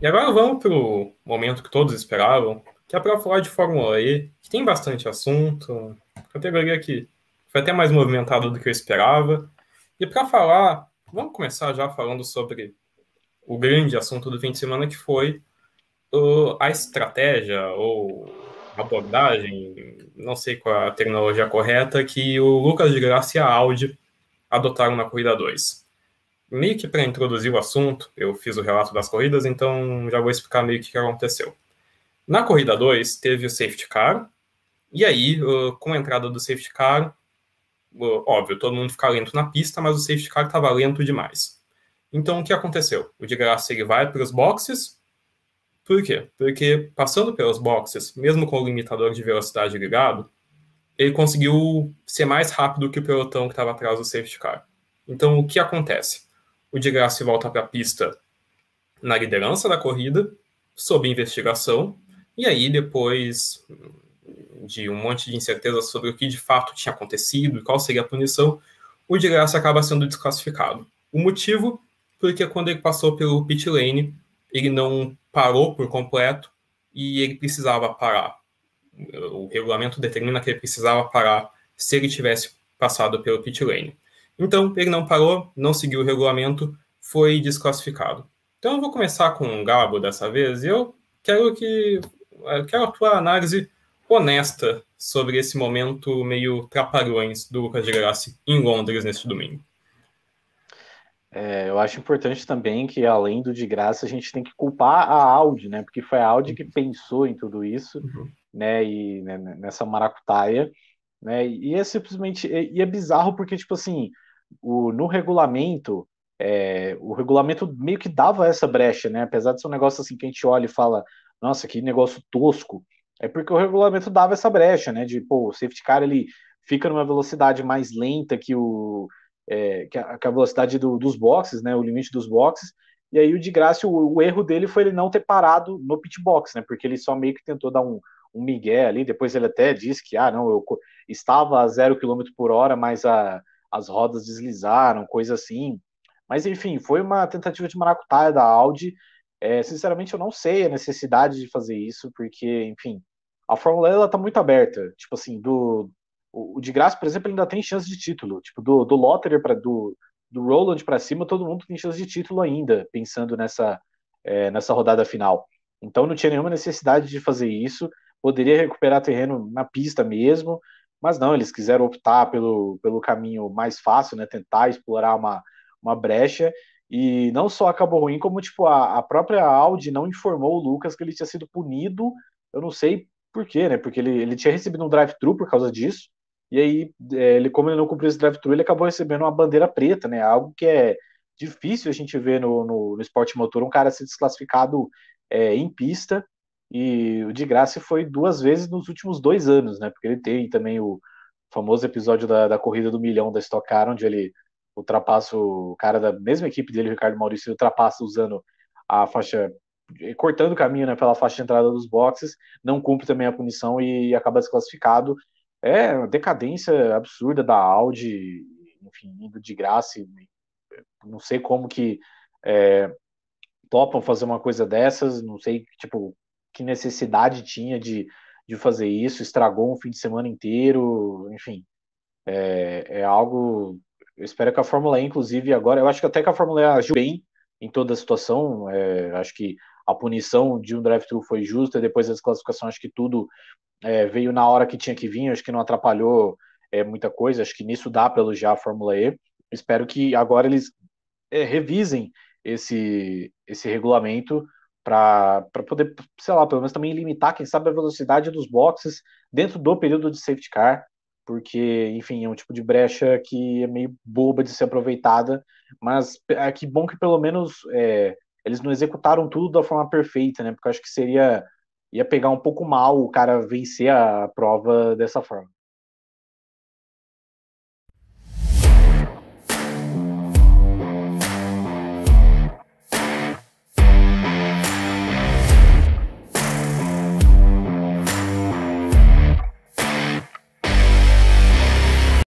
E agora vamos para o momento que todos esperavam, que é para falar de Fórmula E, que tem bastante assunto, categoria que foi até mais movimentada do que eu esperava. E para falar, vamos começar já falando sobre o grande assunto do fim de semana, que foi uh, a estratégia ou abordagem, não sei qual é a tecnologia correta, que o Lucas de Graça e a Audi adotaram na corrida 2 meio que para introduzir o assunto, eu fiz o relato das corridas, então já vou explicar meio que o que aconteceu. Na corrida 2, teve o safety car, e aí, com a entrada do safety car, óbvio, todo mundo fica lento na pista, mas o safety car estava lento demais. Então, o que aconteceu? O de graça ele vai para os boxes. Por quê? Porque passando pelos boxes, mesmo com o limitador de velocidade ligado, ele conseguiu ser mais rápido que o pelotão que estava atrás do safety car. Então, o que acontece? O de Grassi volta para a pista na liderança da corrida, sob investigação, e aí depois de um monte de incerteza sobre o que de fato tinha acontecido e qual seria a punição, o de Grassi acaba sendo desclassificado. O motivo, porque quando ele passou pelo pit lane, ele não parou por completo e ele precisava parar. O regulamento determina que ele precisava parar se ele tivesse passado pelo pit lane. Então, ele não parou, não seguiu o regulamento, foi desclassificado. Então, eu vou começar com o Gabo dessa vez, e eu quero que eu é, quero a tua análise honesta sobre esse momento meio trapalhões do Lucas de Grassi em Londres neste domingo. É, eu acho importante também que, além do de graça, a gente tem que culpar a Audi, né? Porque foi a Audi que uhum. pensou em tudo isso, uhum. né? E né, nessa maracutaia, né? E é simplesmente e é bizarro porque, tipo assim, o, no regulamento, é, o regulamento meio que dava essa brecha, né? Apesar de ser um negócio assim que a gente olha e fala, nossa, que negócio tosco, é porque o regulamento dava essa brecha, né? De, pô, o safety car ele fica numa velocidade mais lenta que, o, é, que, a, que a, velocidade do, dos boxes, né? O limite dos boxes. E aí o de graça, o, o, erro dele foi ele não ter parado no pit box, né? Porque ele só meio que tentou dar um, um migué ali. Depois ele até disse que, ah, não, eu estava a zero quilômetro por hora, mas a as rodas deslizaram, coisa assim. Mas enfim, foi uma tentativa de maracutaia da Audi. É, sinceramente, eu não sei a necessidade de fazer isso, porque, enfim, a Fórmula E ela tá muito aberta. Tipo assim, do o, de graça, por exemplo, ainda tem chance de título. Tipo, do, do Lotterer para do, do Roland para cima, todo mundo tem chance de título ainda, pensando nessa, é, nessa rodada final. Então não tinha nenhuma necessidade de fazer isso. Poderia recuperar terreno na pista mesmo. Mas não, eles quiseram optar pelo, pelo caminho mais fácil, né? Tentar explorar uma, uma brecha. E não só acabou ruim, como tipo, a, a própria Audi não informou o Lucas que ele tinha sido punido. Eu não sei por quê, né? Porque ele, ele tinha recebido um drive-thru por causa disso. E aí, é, ele, como ele não cumpriu esse drive-thru, ele acabou recebendo uma bandeira preta, né? Algo que é difícil a gente ver no, no, no esporte motor um cara ser desclassificado é, em pista. E o de graça foi duas vezes nos últimos dois anos, né? Porque ele tem também o famoso episódio da, da corrida do milhão da Stock Car, onde ele ultrapassa o cara da mesma equipe dele, o Ricardo Maurício, ultrapassa usando a faixa, eh, cortando o caminho né, pela faixa de entrada dos boxes, não cumpre também a punição e acaba desclassificado. É uma decadência absurda da Audi, enfim, indo de graça. Eh, não sei como que é, topam fazer uma coisa dessas, não sei, tipo, que necessidade tinha de, de fazer isso, estragou um fim de semana inteiro, enfim. É, é algo. Eu espero que a Fórmula E, inclusive, agora, eu acho que até que a Fórmula E agiu bem em toda a situação. É, acho que a punição de um drive-thru foi justa, depois da desclassificação, acho que tudo é, veio na hora que tinha que vir, acho que não atrapalhou é, muita coisa, acho que nisso dá para elogiar a Fórmula E. Espero que agora eles é, revisem esse, esse regulamento para poder, sei lá, pelo menos também limitar, quem sabe, a velocidade dos boxes dentro do período de safety car, porque, enfim, é um tipo de brecha que é meio boba de ser aproveitada, mas é que bom que pelo menos é, eles não executaram tudo da forma perfeita, né? Porque eu acho que seria ia pegar um pouco mal o cara vencer a prova dessa forma.